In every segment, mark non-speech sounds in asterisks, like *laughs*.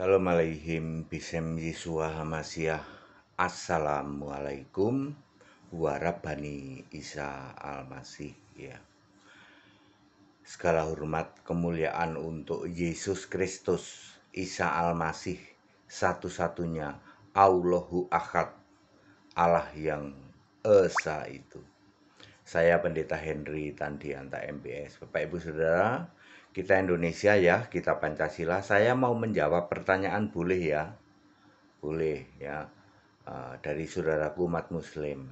Assalamualaikum Bisem Yisua Hamasyah Assalamualaikum Warabani Isa Almasih ya. Segala hormat kemuliaan untuk Yesus Kristus Isa Almasih satu-satunya Allahu Akad Allah yang Esa itu saya Pendeta Henry Tandianta MBS Bapak Ibu Saudara kita Indonesia ya, kita Pancasila. Saya mau menjawab pertanyaan boleh ya, boleh ya eh, dari saudaraku umat Muslim.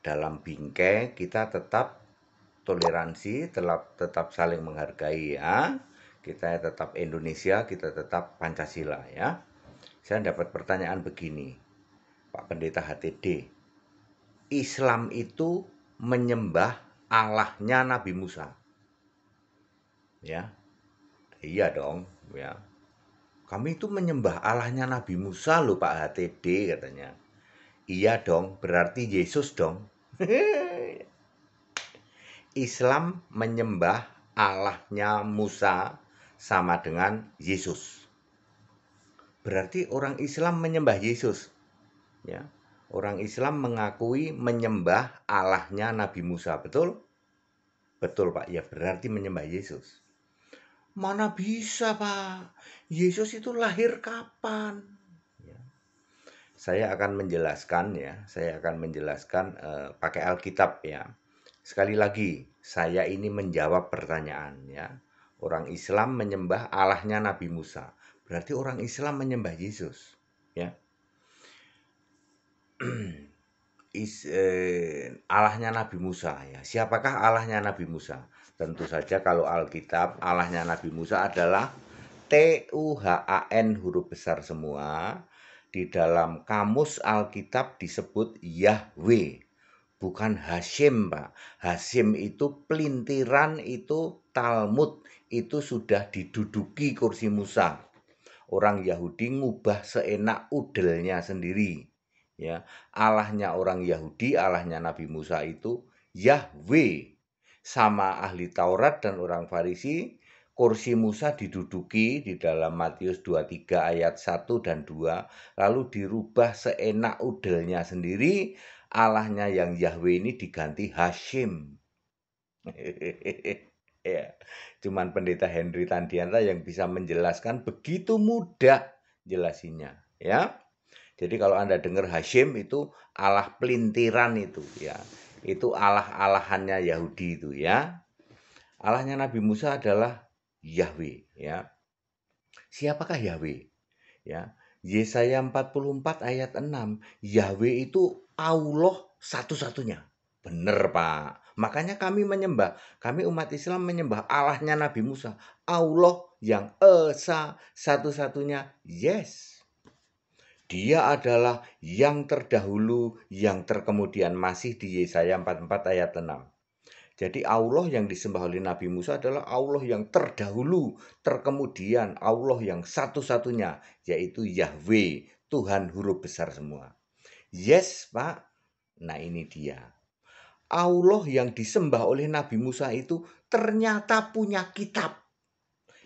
Dalam bingkai kita tetap toleransi, tetap tetap saling menghargai ya. Kita tetap Indonesia, kita tetap Pancasila ya. Saya dapat pertanyaan begini, Pak Pendeta HTD. Islam itu menyembah Allahnya Nabi Musa ya iya dong ya kami itu menyembah Allahnya Nabi Musa loh Pak HTD katanya iya dong berarti Yesus dong *laughs* Islam menyembah Allahnya Musa sama dengan Yesus berarti orang Islam menyembah Yesus ya orang Islam mengakui menyembah Allahnya Nabi Musa betul betul Pak ya berarti menyembah Yesus Mana bisa, Pak? Yesus itu lahir kapan? Ya. Saya akan menjelaskan ya, saya akan menjelaskan uh, pakai Alkitab ya. Sekali lagi, saya ini menjawab pertanyaan ya. Orang Islam menyembah Allahnya Nabi Musa. Berarti orang Islam menyembah Yesus, ya. *clears throat* Is, eh, Allahnya Nabi Musa ya. Siapakah Allahnya Nabi Musa? Tentu saja kalau Alkitab Allahnya Nabi Musa adalah T-U-H-A-N huruf besar semua. Di dalam kamus Alkitab disebut Yahweh. Bukan Hashim Pak. Hashim itu pelintiran itu Talmud. Itu sudah diduduki kursi Musa. Orang Yahudi ngubah seenak udelnya sendiri. Ya, Allahnya orang Yahudi, Allahnya Nabi Musa itu Yahweh sama ahli Taurat dan orang Farisi, kursi Musa diduduki di dalam Matius 23 ayat 1 dan 2, lalu dirubah seenak udelnya sendiri, Allahnya yang Yahweh ini diganti Hashim. *laughs* ya, cuman pendeta Henry Tandianta yang bisa menjelaskan begitu mudah jelasinya, ya. Jadi kalau Anda dengar Hashim itu Allah pelintiran itu, ya itu Allah-alahannya Yahudi itu ya. Allahnya Nabi Musa adalah Yahweh ya. Siapakah Yahweh? Ya. Yesaya 44 ayat 6, Yahweh itu Allah satu-satunya. benar Pak. Makanya kami menyembah, kami umat Islam menyembah Allahnya Nabi Musa, Allah yang esa satu-satunya. Yes. Dia adalah yang terdahulu, yang terkemudian masih di Yesaya 44 ayat 6. Jadi Allah yang disembah oleh Nabi Musa adalah Allah yang terdahulu, terkemudian Allah yang satu-satunya, yaitu Yahweh, Tuhan huruf besar semua. Yes, Pak. Nah, ini dia. Allah yang disembah oleh Nabi Musa itu ternyata punya kitab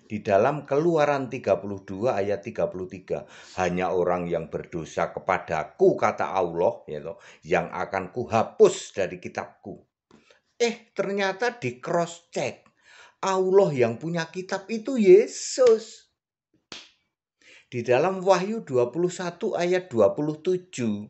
di dalam Keluaran 32 ayat 33. Hanya orang yang berdosa kepadaku kata Allah ya toh, yang akan kuhapus dari kitabku. Eh, ternyata di cross check. Allah yang punya kitab itu Yesus. Di dalam Wahyu 21 ayat 27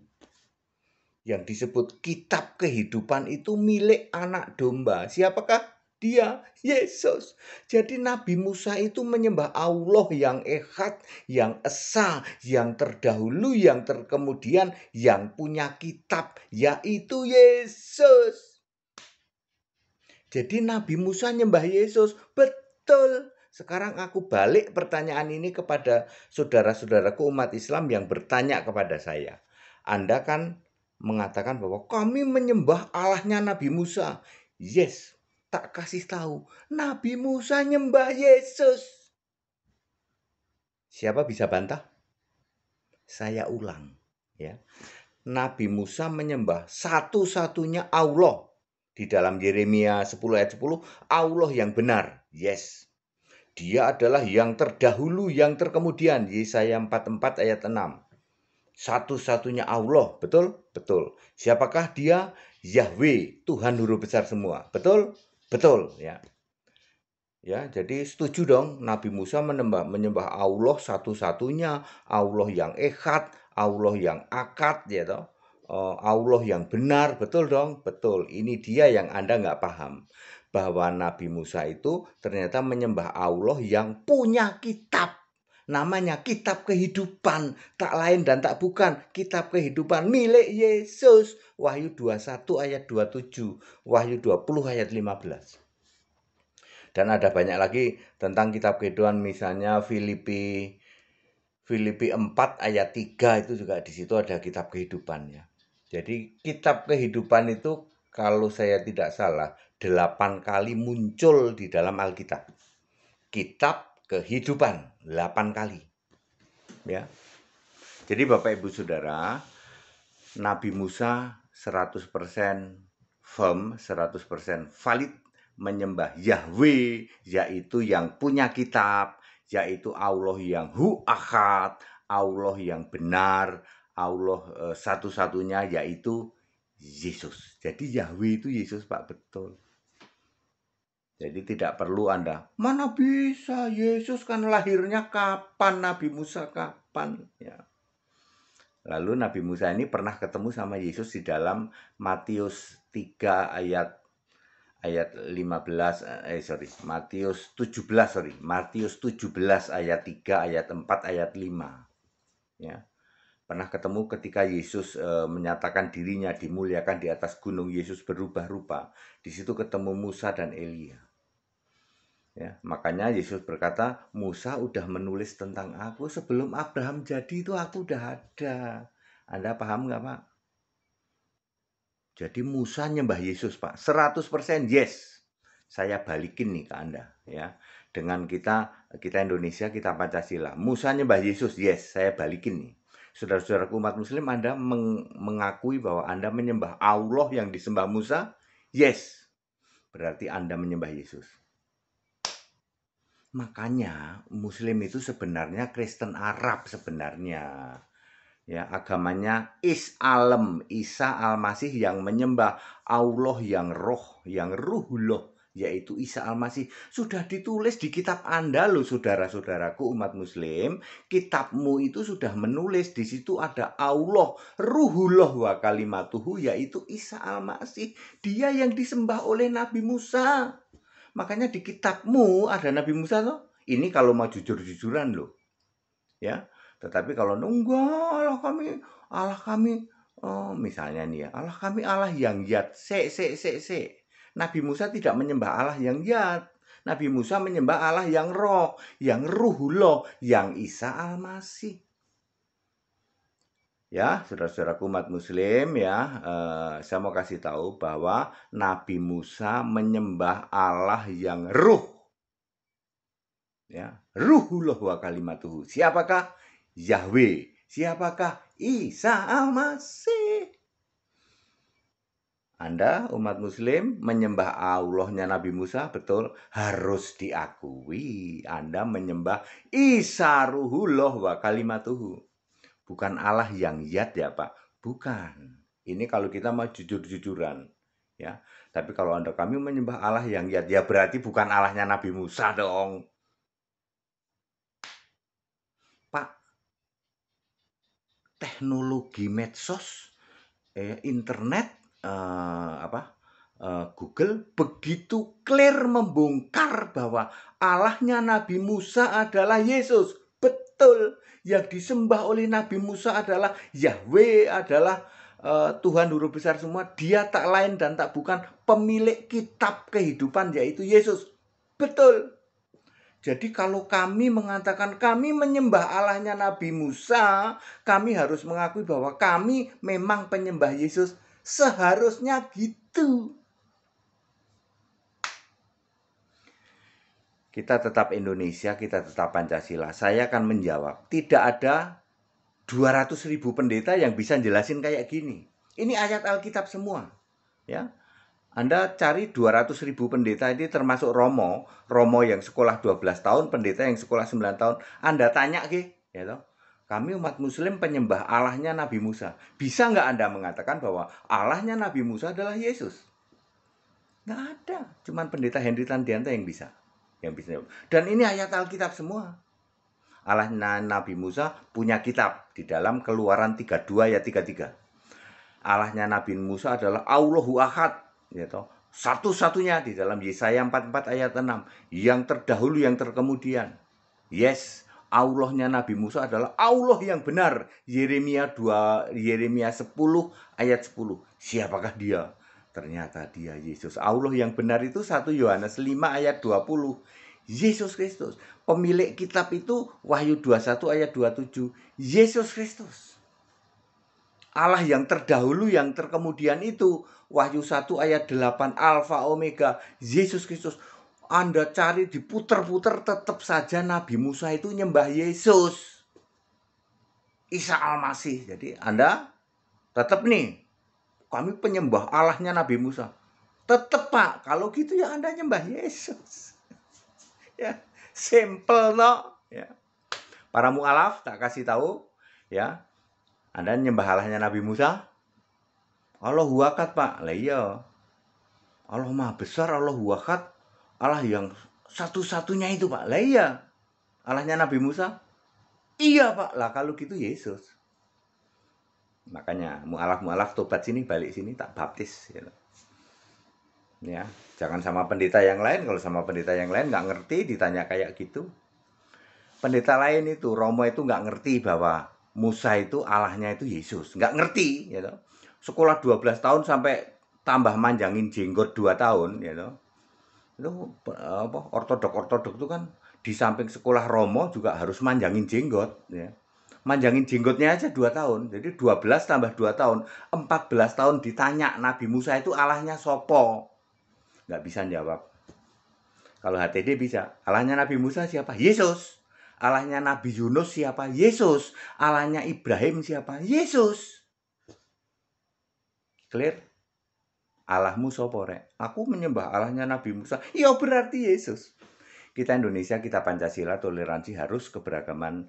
yang disebut kitab kehidupan itu milik anak domba. Siapakah dia Yesus. Jadi Nabi Musa itu menyembah Allah yang ehad, yang esa, yang terdahulu, yang terkemudian, yang punya kitab, yaitu Yesus. Jadi Nabi Musa menyembah Yesus, betul. Sekarang aku balik pertanyaan ini kepada saudara-saudaraku umat Islam yang bertanya kepada saya. Anda kan mengatakan bahwa kami menyembah Allahnya Nabi Musa. Yes, tak kasih tahu Nabi Musa nyembah Yesus. Siapa bisa bantah? Saya ulang ya. Nabi Musa menyembah satu-satunya Allah. Di dalam Yeremia 10 ayat 10, Allah yang benar. Yes. Dia adalah yang terdahulu, yang terkemudian. Yesaya 44 ayat 6. Satu-satunya Allah, betul? Betul. Siapakah dia? Yahweh, Tuhan huruf besar semua. Betul? Betul, ya. Ya, jadi setuju dong Nabi Musa menyembah menyembah Allah satu-satunya, Allah yang ekat Allah yang akad ya toh. Eh, Allah yang benar, betul dong, betul. Ini dia yang Anda nggak paham bahwa Nabi Musa itu ternyata menyembah Allah yang punya kitab namanya kitab kehidupan tak lain dan tak bukan kitab kehidupan milik Yesus Wahyu 21 ayat 27 Wahyu 20 ayat 15 dan ada banyak lagi tentang kitab kehidupan misalnya Filipi Filipi 4 ayat 3 itu juga di situ ada kitab kehidupannya jadi kitab kehidupan itu kalau saya tidak salah delapan kali muncul di dalam Alkitab kitab kehidupan 8 kali. Ya. Jadi Bapak Ibu Saudara, Nabi Musa 100% firm, 100% valid menyembah Yahweh, yaitu yang punya kitab, yaitu Allah yang hu Akad Allah yang benar, Allah eh, satu-satunya yaitu Yesus. Jadi Yahweh itu Yesus Pak betul. Jadi tidak perlu Anda, mana bisa Yesus kan lahirnya kapan, Nabi Musa kapan. Ya. Lalu Nabi Musa ini pernah ketemu sama Yesus di dalam Matius 3 ayat ayat 15 eh sorry Matius 17 sorry Matius 17 ayat 3 ayat 4 ayat 5 ya pernah ketemu ketika Yesus e, menyatakan dirinya dimuliakan di atas gunung Yesus berubah rupa. Di situ ketemu Musa dan Elia. Ya, makanya Yesus berkata, "Musa udah menulis tentang aku sebelum Abraham jadi itu aku udah ada." Anda paham nggak, Pak? Jadi Musa nyembah Yesus, Pak. 100% yes. Saya balikin nih ke Anda, ya. Dengan kita kita Indonesia, kita Pancasila. Musa nyembah Yesus, yes, saya balikin nih saudara saudara umat muslim Anda meng mengakui bahwa Anda menyembah Allah yang disembah Musa? Yes. Berarti Anda menyembah Yesus. Makanya muslim itu sebenarnya Kristen Arab sebenarnya. Ya, agamanya Is Alam, Isa Al-Masih yang menyembah Allah yang roh, yang ruhullah yaitu Isa Al-Masih sudah ditulis di kitab Anda lo saudara-saudaraku umat muslim kitabmu itu sudah menulis di situ ada Allah ruhullah wa kalimatuhu yaitu Isa Al-Masih dia yang disembah oleh Nabi Musa makanya di kitabmu ada Nabi Musa loh ini kalau mau jujur-jujuran loh ya tetapi kalau nunggu Allah kami Allah kami oh misalnya nih ya Allah kami Allah yang yat se se se se Nabi Musa tidak menyembah Allah yang yad. Nabi Musa menyembah Allah yang Roh, yang Ruhullah, yang Isa Al-Masih. Ya, saudara-saudaraku umat muslim ya, eh, saya mau kasih tahu bahwa Nabi Musa menyembah Allah yang Ruh. Ya, Ruhullah wa kalimatuhu. Siapakah? Yahweh. Siapakah? Isa Al-Masih. Anda umat muslim menyembah Allahnya Nabi Musa betul harus diakui Anda menyembah Isa ruhullah wa kalimatuhu bukan Allah yang yat ya Pak bukan ini kalau kita mau jujur-jujuran ya tapi kalau Anda kami menyembah Allah yang yat ya berarti bukan Allahnya Nabi Musa dong Pak teknologi medsos eh, internet uh, apa uh, Google begitu clear membongkar bahwa Allahnya Nabi Musa adalah Yesus betul yang disembah oleh Nabi Musa adalah Yahweh adalah uh, Tuhan huruf besar semua dia tak lain dan tak bukan pemilik kitab kehidupan yaitu Yesus betul jadi kalau kami mengatakan kami menyembah Allahnya Nabi Musa, kami harus mengakui bahwa kami memang penyembah Yesus. Seharusnya gitu. Kita tetap Indonesia, kita tetap Pancasila. Saya akan menjawab, tidak ada 200 ribu pendeta yang bisa jelasin kayak gini. Ini ayat Alkitab semua. Ya, anda cari 200 ribu pendeta ini termasuk Romo, Romo yang sekolah 12 tahun, pendeta yang sekolah 9 tahun. Anda tanya ke, ya kami umat muslim penyembah Allahnya Nabi Musa. Bisa nggak Anda mengatakan bahwa Allahnya Nabi Musa adalah Yesus? Nggak ada. Cuman pendeta Henry Tandianta yang bisa. Yang bisa. Dan ini ayat Alkitab semua. Allahnya Nabi Musa punya kitab di dalam keluaran 32 ayat 33. Allahnya Nabi Musa adalah Allahu Ahad. Gitu. Satu-satunya di dalam Yesaya 44 ayat 6. Yang terdahulu, yang terkemudian. Yes, Allahnya Nabi Musa adalah Allah yang benar. Yeremia 2 Yeremia 10 ayat 10. Siapakah dia? Ternyata dia Yesus. Allah yang benar itu 1 Yohanes 5 ayat 20. Yesus Kristus. Pemilik kitab itu Wahyu 21 ayat 27. Yesus Kristus. Allah yang terdahulu yang terkemudian itu Wahyu 1 ayat 8 Alfa Omega Yesus Kristus anda cari diputer-puter tetap saja Nabi Musa itu nyembah Yesus. Isa Al-Masih. Jadi Anda tetap nih kami penyembah Allahnya Nabi Musa. Tetap Pak, kalau gitu ya Anda nyembah Yesus. *laughs* ya, simple no. Ya. Para mualaf tak kasih tahu ya. Anda nyembah Allahnya Nabi Musa? Allah huwakat Pak. Lah iya. Allah Maha Besar, Allah huwakat Allah yang satu-satunya itu pak lah iya Allahnya Nabi Musa iya pak lah kalau gitu Yesus makanya mualaf mualaf tobat sini balik sini tak baptis gitu. ya jangan sama pendeta yang lain kalau sama pendeta yang lain nggak ngerti ditanya kayak gitu pendeta lain itu Romo itu nggak ngerti bahwa Musa itu Allahnya itu Yesus nggak ngerti gitu sekolah 12 tahun sampai tambah manjangin jenggot 2 tahun gitu itu apa ortodok-ortodok itu kan di samping sekolah Romo juga harus manjangin jenggot ya. Manjangin jenggotnya aja dua tahun. Jadi 12 tambah dua tahun, 14 tahun ditanya Nabi Musa itu Allahnya sopo. Nggak bisa jawab. Kalau HTD bisa, Allahnya Nabi Musa siapa? Yesus. Allahnya Nabi Yunus siapa? Yesus. Allahnya Ibrahim siapa? Yesus. Clear? Allahmu Musa rek? Aku menyembah Allahnya Nabi Musa. Ya berarti Yesus. Kita Indonesia, kita Pancasila, toleransi harus keberagaman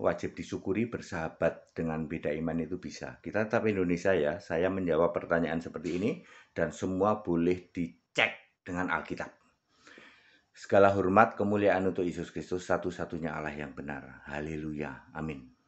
wajib disyukuri bersahabat dengan beda iman itu bisa. Kita tetap Indonesia ya. Saya menjawab pertanyaan seperti ini dan semua boleh dicek dengan Alkitab. Segala hormat kemuliaan untuk Yesus Kristus satu-satunya Allah yang benar. Haleluya. Amin.